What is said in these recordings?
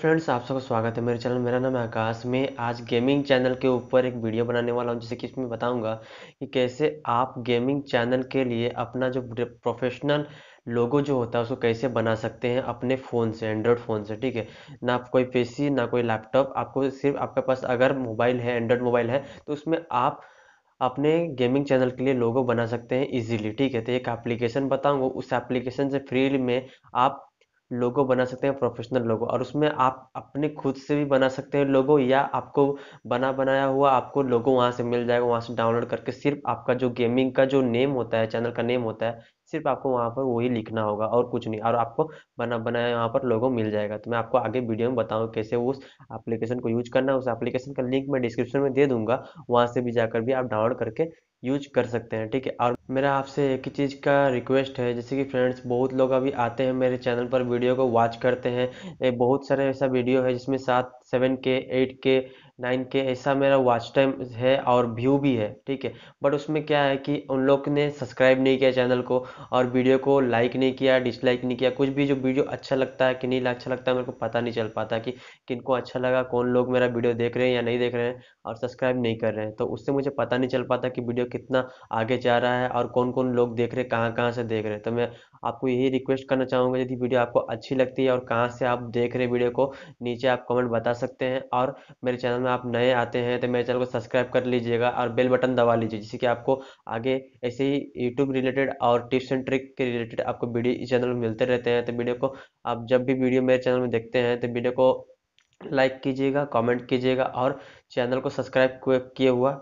friends आप सबका स्वागत है मेरे चैनल मेरा नाम है आकाश मैं आज गेमिंग चैनल के ऊपर एक वीडियो बनाने वाला हूं जिसे कि इसमें बताऊंगा कि कैसे आप गेमिंग चैनल के लिए अपना जो प्रोफेशनल लोगो जो होता है उसको कैसे बना सकते हैं अपने फ़ोन से एंड्रॉयड फ़ोन से ठीक है ना आप कोई पी ना कोई लैपटॉप आपको सिर्फ आपके पास अगर मोबाइल है एंड्रॉयड मोबाइल है तो उसमें आप अपने गेमिंग चैनल के लिए लोगो बना सकते हैं इजीली ठीक है तो एक एप्लीकेशन बताऊंगा उस एप्लीकेशन से फ्री में आप लोगो बना सकते हैं प्रोफेशनल लोगो और उसमें आप अपने खुद से भी बना सकते हैं लोगो या आपको बना बनाया हुआ आपको लोगो वहाँ से मिल जाएगा वहाँ से डाउनलोड करके सिर्फ आपका जो गेमिंग का जो नेम होता है चैनल का नेम होता है सिर्फ आपको वहाँ पर वही लिखना होगा और कुछ नहीं और आपको बना बनाया वहाँ पर लोगों मिल जाएगा तो मैं आपको आगे वीडियो में बताऊँ कैसे उस एप्लीकेशन को यूज करना है उस एप्लीकेशन का लिंक मैं डिस्क्रिप्शन में दे दूंगा वहाँ से भी जाकर भी आप डाउनलोड करके यूज कर सकते हैं ठीक है और मेरा आपसे एक ही चीज़ का रिक्वेस्ट है जैसे कि फ्रेंड्स बहुत लोग अभी आते हैं मेरे चैनल पर वीडियो को वॉच करते हैं बहुत सारे ऐसा वीडियो है जिसमें सात सेवन के एट के नाइन के ऐसा मेरा वॉच टाइम है और व्यू भी है ठीक है बट उसमें क्या है कि उन लोग ने सब्सक्राइब नहीं किया चैनल को और वीडियो को लाइक नहीं किया डिसलाइक नहीं किया कुछ भी जो वीडियो अच्छा लगता है कि नहीं अच्छा लगता है मेरे को पता नहीं चल पाता कि किनको अच्छा लगा कौन लोग मेरा वीडियो देख रहे हैं या नहीं देख रहे हैं और सब्सक्राइब नहीं कर रहे हैं तो उससे मुझे पता नहीं चल पाता कि वीडियो कितना आगे जा रहा है और कौन कौन लोग देख रहे हैं कहाँ कहाँ से देख रहे हैं तो मैं आपको यही रिक्वेस्ट करना चाहूँगा यदि वीडियो आपको अच्छी लगती है और कहाँ से आप देख रहे हैं वीडियो को नीचे आप कमेंट बता सकते हैं और मेरे चैनल में में आप नए आते हैं तो मेरे चैनल को सब्सक्राइब कर लीजिएगा और बेल बटन दबा लीजिए जिससे कि आपको आगे ऐसे ही यूट्यूब रिलेटेड और टिप्स एंड ट्रिक के रिलेटेड आपको वीडियो इस चैनल में मिलते रहते हैं तो वीडियो को आप जब भी वीडियो मेरे चैनल में देखते हैं तो वीडियो को लाइक कीजिएगा कॉमेंट कीजिएगा और चैनल को सब्सक्राइब किए हुआ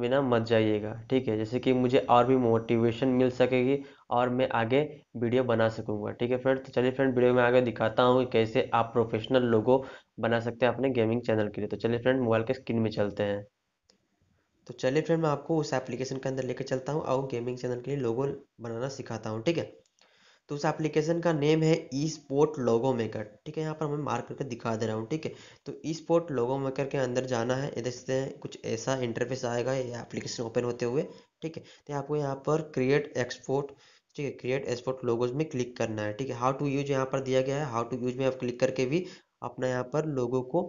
बिना मत जाइएगा ठीक है जैसे कि मुझे और भी मोटिवेशन मिल सकेगी और मैं आगे वीडियो बना सकूंगा ठीक है फ्रेंड तो चलिए फ्रेंड वीडियो में आगे दिखाता हूँ कैसे आप प्रोफेशनल लोगो बना सकते हैं अपने गेमिंग चैनल के लिए तो चलिए फ्रेंड मोबाइल के स्क्रीन में चलते हैं तो चलिए फ्रेंड मैं आपको उस एप्लीकेशन के अंदर लेकर चलता हूँ और गेमिंग चैनल के लिए लोगो बनाना सिखाता हूँ ठीक है तो उस एप्लीकेशन का नेम है ई स्पोर्ट लोगो मेकर ठीक है यहाँ पर मैं मार्क करके दिखा दे रहा हूँ ठीक है तो ई स्पोर्ट लोगो मेकर के अंदर जाना है इधर से कुछ ऐसा इंटरफेस आएगा ये एप्लीकेशन ओपन होते हुए ठीक है तो आपको यहाँ पर क्रिएट एक्सपोर्ट ठीक है क्रिएट एक्सपोर्ट लोगोज में क्लिक करना है ठीक है हाउ टू यूज यहाँ पर दिया गया है हाउ टू यूज में आप क्लिक करके भी अपना यहाँ पर लोगों को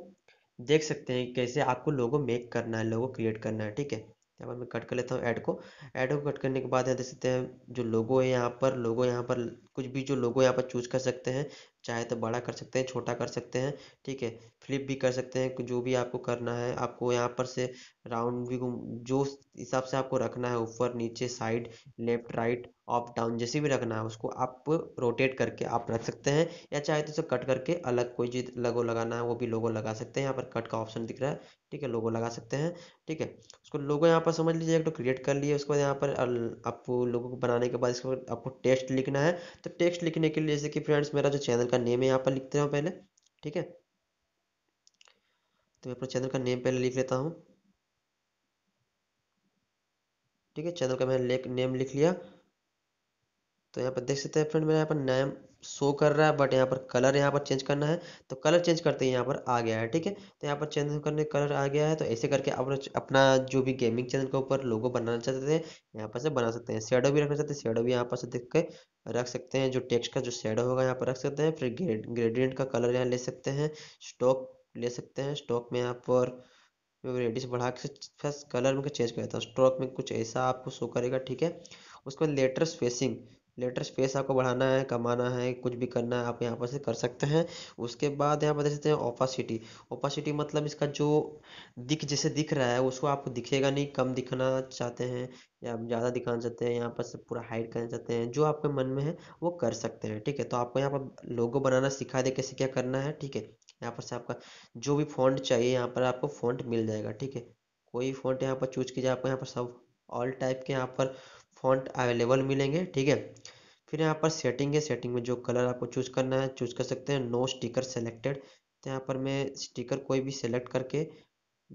देख सकते हैं कैसे आपको लोगो मेक करना है लोगो क्रिएट करना है ठीक है यहाँ पर मैं कट कर लेता हूँ ऐड को ऐड को कट करने के बाद यहाँ देख सकते हैं जो लोगो है यहाँ पर लोगो यहाँ पर कुछ भी जो लोगो यहाँ पर चूज कर सकते हैं चाहे तो बड़ा कर सकते हैं छोटा कर सकते हैं ठीक है फ्लिप भी कर सकते हैं जो भी आपको करना है आपको यहाँ पर से राउंड भी घूम जो हिसाब से आपको रखना है ऊपर नीचे side left right up down जैसे भी रखना है उसको आप रोटेट करके आप रख सकते हैं या चाहे तो उसे कट करके अलग कोई चीज लगो लगाना है वो भी लोगो लगा सकते हैं यहाँ पर कट का ऑप्शन दिख रहा है ठीक है लोगो लगा सकते हैं ठीक है उसको लोगो यहाँ पर समझ लीजिए एक तो क्रिएट कर लिए उसके बाद यहाँ पर आपको लोगो को बनाने के बाद इसको आपको टेक्स्ट लिखना है तो टेक्स्ट लिखने के लिए जैसे कि फ्रेंड्स मेरा जो चैनल का का नेम यहाँ पर लिखते हैं पहले ठीक है तो मैं अपने चैनल का नेम पहले लिख लेता हूँ ठीक है चैनल का मैंने नेम लिख लिया तो यहाँ पर देख सकते हैं फ्रेंड मेरा यहाँ पर नेम शो कर रहा है बट यहाँ पर कलर यहाँ पर चेंज करना है तो कलर चेंज करते ही यहाँ पर आ गया है ठीक है तो यहाँ पर चेंज करने कलर आ गया है तो ऐसे करके आप अपना जो भी गेमिंग चैनल के ऊपर लोगो बनाना चाहते थे यहाँ पर से बना सकते हैं शेडो भी रखना चाहते हैं शेडो भी यहाँ पर से देख के रख सकते हैं जो टेक्स्ट का जो शेडो होगा यहाँ पर रख सकते हैं फिर ग्रेडियंट का कलर यहाँ ले सकते हैं स्टॉक ले सकते हैं स्टॉक में यहाँ पर रेडिश बढ़ा के फर्स्ट कलर में चेंज कर देता हूँ स्टॉक में कुछ ऐसा आपको शो करेगा ठीक है उसके बाद लेटर स्पेसिंग लेटर स्पेस आपको बढ़ाना है कमाना है कुछ भी करना है आप यहाँ पर से कर सकते हैं उसके बाद यहाँ पर देख सकते हैं ओपासिटी ओपासिटी मतलब इसका जो दिख जैसे दिख रहा है उसको आपको दिखेगा नहीं कम दिखना चाहते हैं या आप ज़्यादा दिखाना चाहते हैं यहाँ पर से पूरा हाइड करना चाहते हैं जो आपके मन में है वो कर सकते हैं ठीक है तो आपको यहाँ पर लोगो बनाना सिखा दे कैसे क्या करना है ठीक है यहाँ पर से आपका जो भी फॉन्ट चाहिए यहाँ पर आपको फॉन्ट मिल जाएगा ठीक है कोई फॉन्ट यहाँ पर चूज कीजिए आपको यहाँ पर सब ऑल टाइप के यहाँ पर फॉन्ट अवेलेबल मिलेंगे ठीक है फिर यहाँ पर सेटिंग है सेटिंग में जो कलर आपको चूज करना है चूज कर सकते हैं नो स्टिकर सेलेक्टेड तो यहाँ पर मैं स्टिकर कोई भी सेलेक्ट करके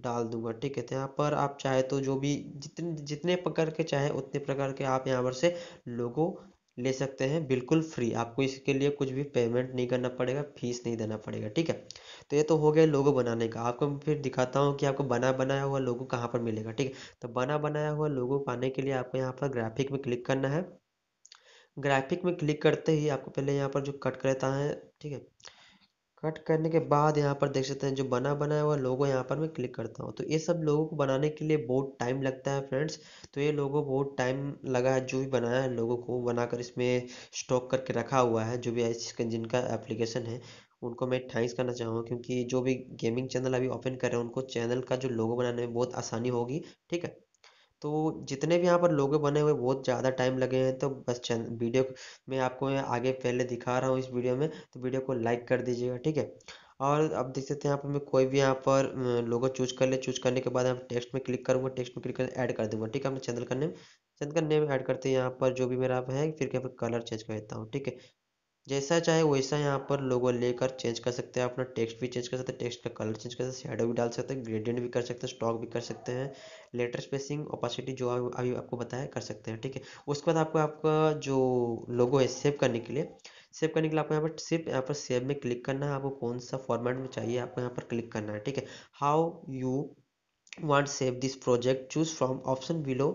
डाल दूंगा ठीक है तो यहाँ पर आप चाहे तो जो भी जितने जितने प्रकार के चाहे उतने प्रकार के आप यहाँ पर से लोगो ले सकते हैं बिल्कुल फ्री आपको इसके लिए कुछ भी पेमेंट नहीं करना पड़ेगा फीस नहीं देना पड़ेगा ठीक है तो ये तो हो गया लोगो बनाने का आपको मैं फिर दिखाता हूँ कि आपको बना बनाया हुआ लोगो कहाँ पर मिलेगा ठीक है तो बना बनाया हुआ लोगो पाने के लिए आपको यहाँ पर ग्राफिक में क्लिक करना है ग्राफिक में क्लिक करते ही आपको पहले यहाँ पर जो कट करता है ठीक है कट करने के बाद यहाँ पर देख सकते हैं जो बना बनाया हुआ लोगो यहाँ पर मैं क्लिक करता हूँ तो ये सब लोगों को बनाने के लिए बहुत टाइम लगता है फ्रेंड्स तो ये लोगो बहुत टाइम लगा है जो भी बनाया है लोगों को बनाकर इसमें स्टॉक करके रखा हुआ है जो भी जिनका एप्लीकेशन है उनको मैं थैंक्स करना चाहूँगा क्योंकि जो भी गेमिंग चैनल अभी ओपन कर रहे हैं उनको चैनल का जो लोगो बनाने में बहुत आसानी होगी ठीक है तो जितने भी यहाँ पर लोगो बने हुए बहुत ज़्यादा टाइम लगे हैं तो बस चंद वीडियो में आपको मैं आगे पहले दिखा रहा हूँ इस वीडियो में तो वीडियो को लाइक कर दीजिएगा ठीक है और अब देख सकते हैं यहाँ पर मैं कोई भी यहाँ पर लोगो चूज कर ले चूज करने के बाद यहाँ पर टेक्स्ट में क्लिक करूँगा टेक्स्ट में क्लिक कर ऐड कर दूँगा ठीक है अपने चैनल का नेम चंद्र का नेम ऐड करते हैं यहाँ पर जो भी मेरा है फिर यहाँ पर कलर चेंज कर देता हूँ ठीक है जैसा चाहे वैसा यहाँ पर लोगो लेकर चेंज कर सकते हैं अपना टेक्स्ट भी चेंज कर सकते हैं टेक्स्ट का कलर चेंज कर सकते हैं शेडो भी डाल सकते हैं ग्रेडियंट भी कर सकते हैं स्टॉक भी कर सकते हैं लेटर स्पेसिंग ओपासिटी जो अभी आपको बताया कर सकते हैं ठीक है उसके बाद आपको आपका जो लोगो है सेव करने के लिए सेव करने के लिए आपको यहाँ पर सिर्फ यहाँ पर सेव में क्लिक करना है आपको कौन सा फॉर्मेट में चाहिए आपको यहाँ पर क्लिक करना है ठीक है how you want save this project choose from option below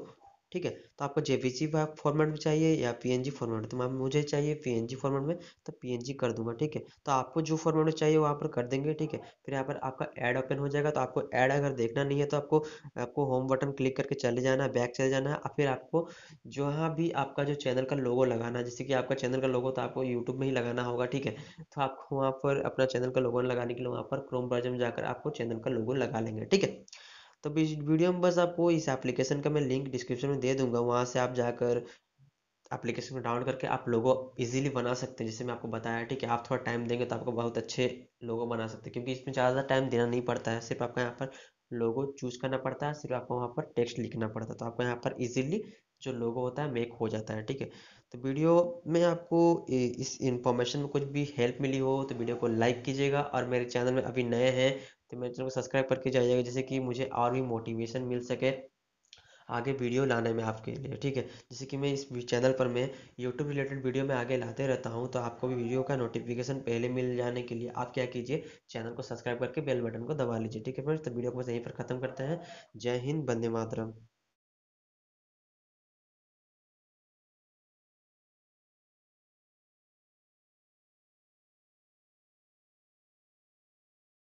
ठीक है तो आपको जेपीजी फॉर्मेट में चाहिए या पीएनजी तो फॉर्मेट में तो मुझे चाहिए पीएनजी फॉर्मेट में तो जी कर दूंगा ठीक है तो आपको जो फॉर्मेट में चाहिए वहाँ पर कर देंगे ठीक है फिर यहाँ पर आपका ऐड ओपन हो जाएगा तो आपको ऐड अगर देखना नहीं है तो आपको आपको होम बटन क्लिक करके चले जाना है बैक चले जाना है और फिर आपको जहाँ भी आपका जो चैनल का लोगो लगाना है जैसे कि आपका चैनल का लोगो तो आपको यूट्यूब में ही लगाना होगा ठीक है तो आपको वहाँ पर अपना चैनल का लोगो लगाने के लिए वहाँ पर क्रोम ब्राउजर में जाकर आपको चैनल का लोगो लगा लेंगे ठीक है तो इस वीडियो में बस आपको इस एप्लीकेशन का मैं लिंक डिस्क्रिप्शन में दे दूंगा वहाँ से आप जाकर एप्लीकेशन को डाउनलोड करके आप लोगों इजीली बना सकते हैं जैसे मैं आपको बताया ठीक है आप थोड़ा टाइम देंगे तो आपको बहुत अच्छे लोगो बना सकते हैं क्योंकि इसमें ज़्यादा टाइम देना नहीं पड़ता है सिर्फ आपको यहाँ पर लोगो चूज करना पड़ता है सिर्फ आपको वहाँ पर टेक्स्ट लिखना पड़ता है तो आपको यहाँ पर इजीली जो लोगो होता है मेक हो जाता है ठीक है तो वीडियो में आपको इस इन्फॉर्मेशन में कुछ भी हेल्प मिली हो तो वीडियो को लाइक कीजिएगा और मेरे चैनल में अभी नए हैं तो मेरे चैनल को सब्सक्राइब करके जाइएगा जैसे कि मुझे और भी मोटिवेशन मिल सके आगे वीडियो लाने में आपके लिए ठीक है जैसे कि मैं इस चैनल पर मैं यूट्यूब रिलेटेड वीडियो में आगे लाते रहता हूँ तो आपको भी वीडियो का नोटिफिकेशन पहले मिल जाने के लिए आप क्या कीजिए चैनल को सब्सक्राइब करके बेल बटन को दबा लीजिए ठीक है फ्रेंड्स तो वीडियो को बस यहीं पर खत्म करते हैं जय हिंद बंदे मातरम